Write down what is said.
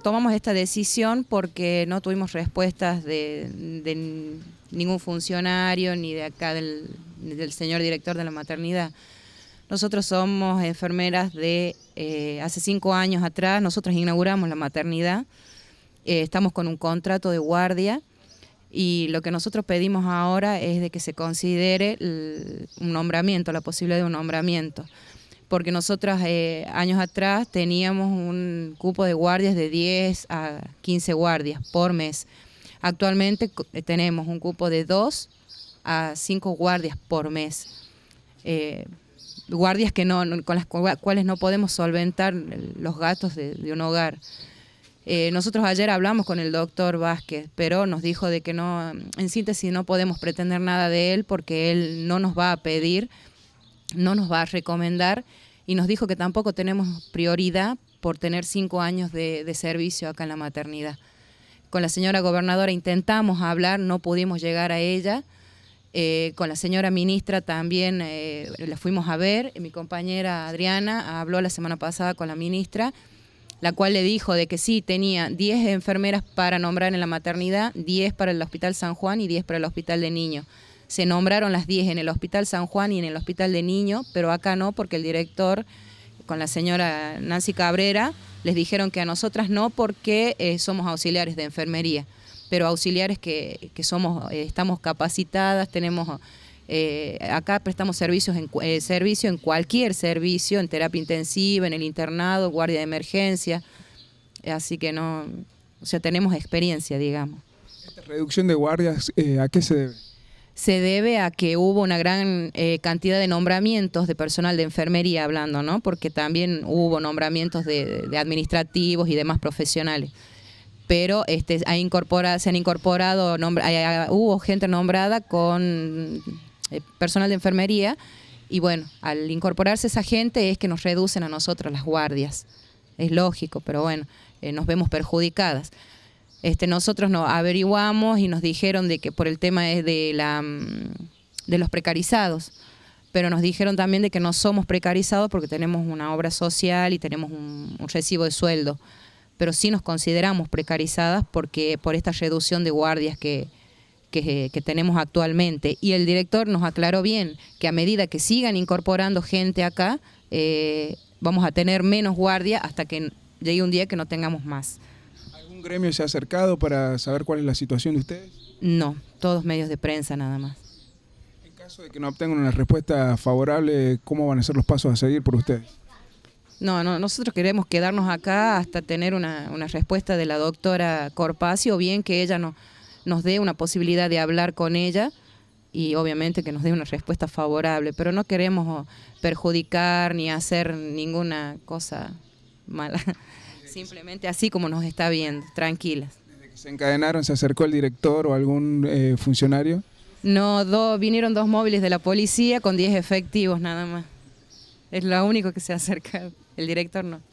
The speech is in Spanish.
tomamos esta decisión porque no tuvimos respuestas de, ningún funcionario ni de acá del, señor director de la maternidad. Nosotros somos enfermeras de eh, hace cinco años atrás, nosotros inauguramos la maternidad, eh, estamos con un contrato de guardia y lo que nosotros pedimos ahora es de que se considere un nombramiento, la posibilidad de un nombramiento porque nosotros eh, años atrás teníamos un cupo de guardias de 10 a 15 guardias por mes. Actualmente eh, tenemos un cupo de 2 a 5 guardias por mes. Eh, guardias que no, con las cuales no podemos solventar los gastos de, un hogar. nosotros ayer hablamos con el doctor Vázquez, pero nos dijo de que no, en síntesis no podemos pretender nada de él porque él no nos va a pedir no nos va a recomendar y nos dijo que tampoco tenemos prioridad por tener cinco años de, servicio acá en la maternidad. Con la señora gobernadora intentamos hablar, no pudimos llegar a ella. Eh, con la señora ministra también eh, la fuimos a ver. Mi compañera Adriana habló la semana pasada con la ministra, la cual le dijo de que sí, tenía 10 enfermeras para nombrar en la maternidad, 10 para el Hospital San Juan y 10 para el Hospital de Niños. Se nombraron las 10 en el Hospital San Juan y en el Hospital de Niño, pero acá no, porque el director con la señora Nancy Cabrera les dijeron que a nosotras no porque eh, somos auxiliares de enfermería, pero auxiliares que, somos, eh, estamos capacitadas, tenemos... Eh, acá prestamos servicios en, servicio en cualquier servicio, en terapia intensiva, en el internado, guardia de emergencia. Así que no, o sea, tenemos experiencia, digamos. ¿Esta reducción de guardias a qué se debe? se debe a que hubo una gran eh, cantidad de nombramientos de personal de enfermería hablando, ¿no? Porque también hubo nombramientos de, administrativos y demás profesionales pero este ha se han incorporado hubo gente nombrada con eh, personal de enfermería y bueno, al incorporarse esa gente es que nos reducen a nosotros las guardias. Es lógico, pero bueno, eh, nos vemos perjudicadas. Este, nosotros nos averiguamos y nos dijeron de que por el tema es mm, de, los precarizados, pero nos dijeron también de que no somos precarizados porque tenemos una obra social y tenemos un, recibo de sueldo, pero sí nos consideramos precarizadas porque por esta reducción de guardias que, tenemos actualmente. Y el director nos aclaró bien que a medida que sigan incorporando gente acá, eh, vamos a tener menos guardia hasta que llegue un día que no tengamos más. ¿Un gremio se ha acercado para saber cuál es la situación de ustedes? No, todos medios de prensa nada más. En caso de que no obtengan una respuesta favorable, ¿cómo van a ser los pasos a seguir por ustedes? No, nosotros queremos quedarnos acá hasta tener una, respuesta de la doctora Corpacio, bien que ella nos dé una posibilidad de hablar con ella y obviamente que nos dé una respuesta favorable, pero no queremos perjudicar ni hacer ninguna cosa mala. Simplemente así como nos está viendo, tranquilas. ¿Desde que se encadenaron se acercó el director o algún eh, funcionario? No, vinieron dos móviles de la policía con 10 efectivos nada más. Es lo único que se acerca, el director no.